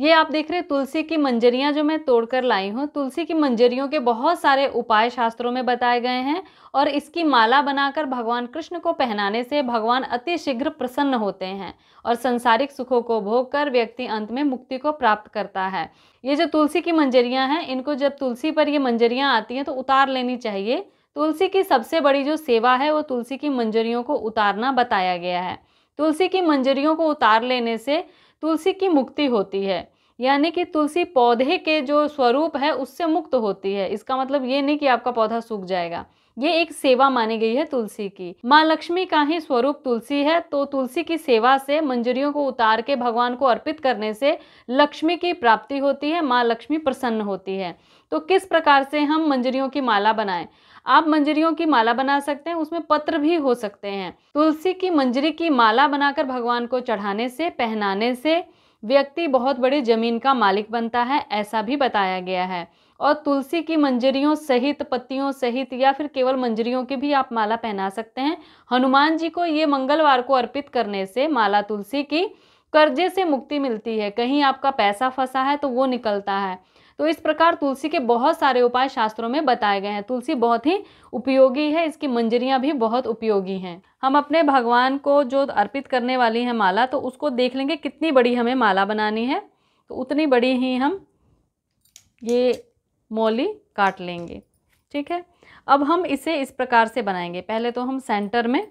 ये आप देख रहे हैं तुलसी की मंजरियाँ जो मैं तोड़ कर लाई हूँ तुलसी की मंजरियों के बहुत सारे उपाय शास्त्रों में बताए गए हैं और इसकी माला बनाकर भगवान कृष्ण को पहनाने से भगवान अतिशीघ्र प्रसन्न होते हैं और संसारिक सुखों को भोग कर व्यक्ति अंत में मुक्ति को प्राप्त करता है ये जो तुलसी की मंजरियाँ हैं इनको जब तुलसी पर ये मंजरियाँ आती हैं तो उतार लेनी चाहिए तुलसी की सबसे बड़ी जो सेवा है वो तुलसी की मंजरियों को उतारना बताया गया है तुलसी की मंजरियों को उतार लेने से तुलसी की मुक्ति होती है यानी कि तुलसी पौधे के जो स्वरूप है उससे मुक्त होती है इसका मतलब ये नहीं कि आपका पौधा सूख जाएगा ये एक सेवा मानी गई है तुलसी की माँ लक्ष्मी का ही स्वरूप तुलसी है तो तुलसी की सेवा से मंजरियों को उतार के भगवान को अर्पित करने से लक्ष्मी की प्राप्ति होती है माँ लक्ष्मी प्रसन्न होती है तो किस प्रकार से हम मंजरियों की माला बनाएं आप मंजरियों की माला बना सकते हैं उसमें पत्र भी हो सकते हैं तुलसी की मंजरी की माला बनाकर भगवान को चढ़ाने से पहनाने से व्यक्ति बहुत बड़ी जमीन का मालिक बनता है ऐसा भी बताया गया है और तुलसी की मंजरियों सहित पत्तियों सहित या फिर केवल मंजरियों की भी आप माला पहना सकते हैं हनुमान जी को ये मंगलवार को अर्पित करने से माला तुलसी की कर्जे से मुक्ति मिलती है कहीं आपका पैसा फंसा है तो वो निकलता है तो इस प्रकार तुलसी के बहुत सारे उपाय शास्त्रों में बताए गए हैं तुलसी बहुत ही उपयोगी है इसकी मंजरियाँ भी बहुत उपयोगी हैं हम अपने भगवान को जो अर्पित करने वाली हैं माला तो उसको देख लेंगे कितनी बड़ी हमें माला बनानी है तो उतनी बड़ी ही हम ये मौली काट लेंगे ठीक है अब हम इसे इस प्रकार से बनाएंगे पहले तो हम सेंटर में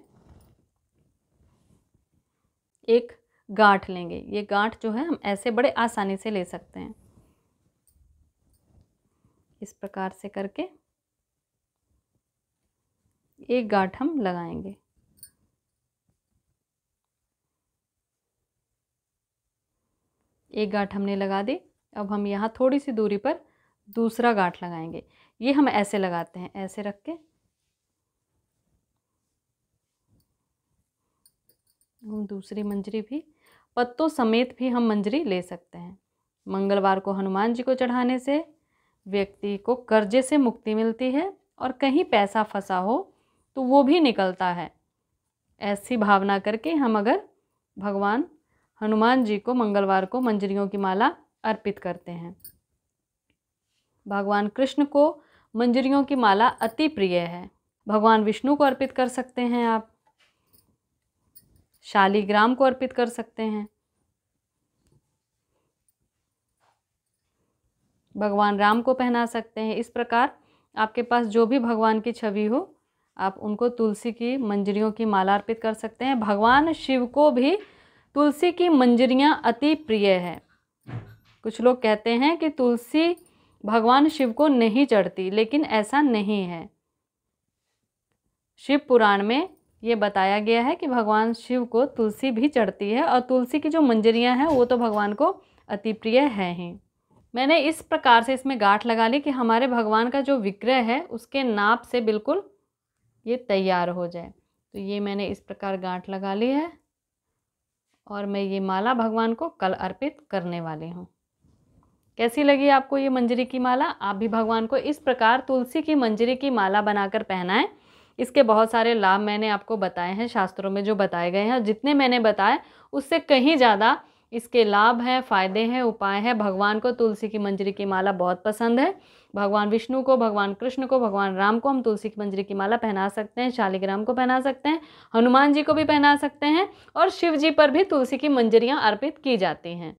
एक गांठ लेंगे ये गांठ जो है हम ऐसे बड़े आसानी से ले सकते हैं इस प्रकार से करके एक गांठ हम लगाएंगे एक गांठ हमने लगा दी अब हम यहाँ थोड़ी सी दूरी पर दूसरा गांठ लगाएंगे ये हम ऐसे लगाते हैं ऐसे रख के हम दूसरी मंजरी भी पत्तों समेत भी हम मंजरी ले सकते हैं मंगलवार को हनुमान जी को चढ़ाने से व्यक्ति को कर्जे से मुक्ति मिलती है और कहीं पैसा फंसा हो तो वो भी निकलता है ऐसी भावना करके हम अगर भगवान हनुमान जी को मंगलवार को मंजरियों की माला अर्पित करते हैं भगवान कृष्ण को मंजरियों की माला अति प्रिय है भगवान विष्णु को अर्पित कर सकते हैं आप शालीग्राम को अर्पित कर सकते हैं भगवान राम को पहना सकते हैं इस प्रकार आपके पास जो भी भगवान की छवि हो आप उनको तुलसी की मंजरियों की माला अर्पित कर सकते हैं भगवान शिव को भी तुलसी की मंजरियाँ अति प्रिय है कुछ लोग कहते हैं कि तुलसी भगवान शिव को नहीं चढ़ती लेकिन ऐसा नहीं है शिव पुराण में ये बताया गया है कि भगवान शिव को तुलसी भी चढ़ती है और तुलसी की जो मंजरियाँ हैं वो तो भगवान को अति प्रिय है ही मैंने इस प्रकार से इसमें गांठ लगा ली कि हमारे भगवान का जो विग्रह है उसके नाप से बिल्कुल ये तैयार हो जाए तो ये मैंने इस प्रकार गांठ लगा ली है और मैं ये माला भगवान को कल अर्पित करने वाली हूँ कैसी लगी आपको ये मंजरी की माला आप भी भगवान को इस प्रकार तुलसी की मंजरी की माला बनाकर पहनाएं इसके बहुत सारे लाभ मैंने आपको बताए हैं शास्त्रों में जो बताए गए हैं और जितने मैंने बताए उससे कहीं ज़्यादा इसके लाभ हैं फ़ायदे हैं उपाय हैं भगवान को तुलसी की मंजरी की माला बहुत पसंद है भगवान विष्णु को भगवान कृष्ण को भगवान राम को हम तुलसी की मंजरी की माला पहना सकते हैं शालिग्राम को पहना सकते हैं हनुमान जी को भी पहना सकते हैं और शिव जी पर भी तुलसी की मंजरियाँ अर्पित की जाती हैं